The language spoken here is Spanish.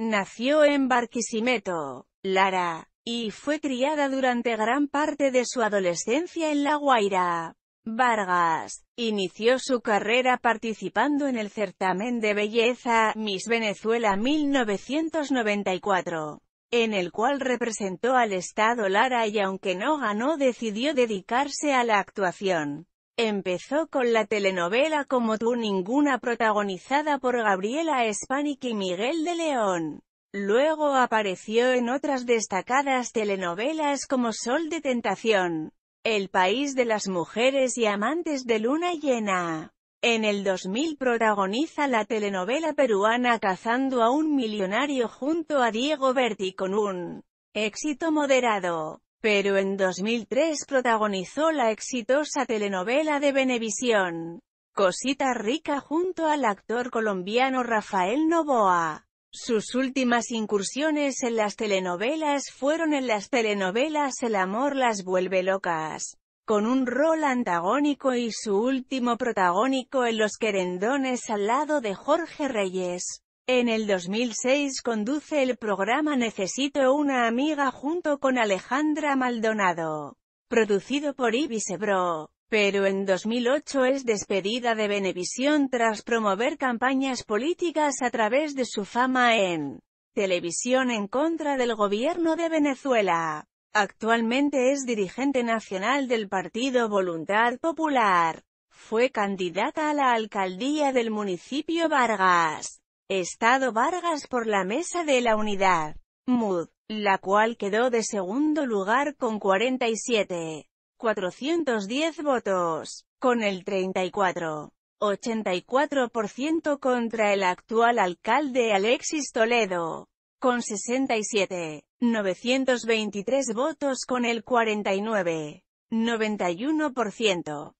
Nació en Barquisimeto, Lara, y fue criada durante gran parte de su adolescencia en La Guaira. Vargas, inició su carrera participando en el certamen de belleza Miss Venezuela 1994, en el cual representó al Estado Lara y aunque no ganó decidió dedicarse a la actuación. Empezó con la telenovela Como tú ninguna protagonizada por Gabriela Spanik y Miguel de León. Luego apareció en otras destacadas telenovelas como Sol de Tentación, El País de las Mujeres y Amantes de Luna Llena. En el 2000 protagoniza la telenovela peruana Cazando a un millonario junto a Diego Berti con un éxito moderado. Pero en 2003 protagonizó la exitosa telenovela de Venevisión, Cosita Rica junto al actor colombiano Rafael Novoa. Sus últimas incursiones en las telenovelas fueron en las telenovelas El amor las vuelve locas, con un rol antagónico y su último protagónico en Los Querendones al lado de Jorge Reyes. En el 2006 conduce el programa Necesito una amiga junto con Alejandra Maldonado, producido por Ibis Ebro. Pero en 2008 es despedida de Venevisión tras promover campañas políticas a través de su fama en televisión en contra del gobierno de Venezuela. Actualmente es dirigente nacional del partido Voluntad Popular. Fue candidata a la alcaldía del municipio Vargas. Estado Vargas por la mesa de la unidad MUD, la cual quedó de segundo lugar con 47.410 votos, con el 34.84% contra el actual alcalde Alexis Toledo, con 67.923 votos con el 49.91%.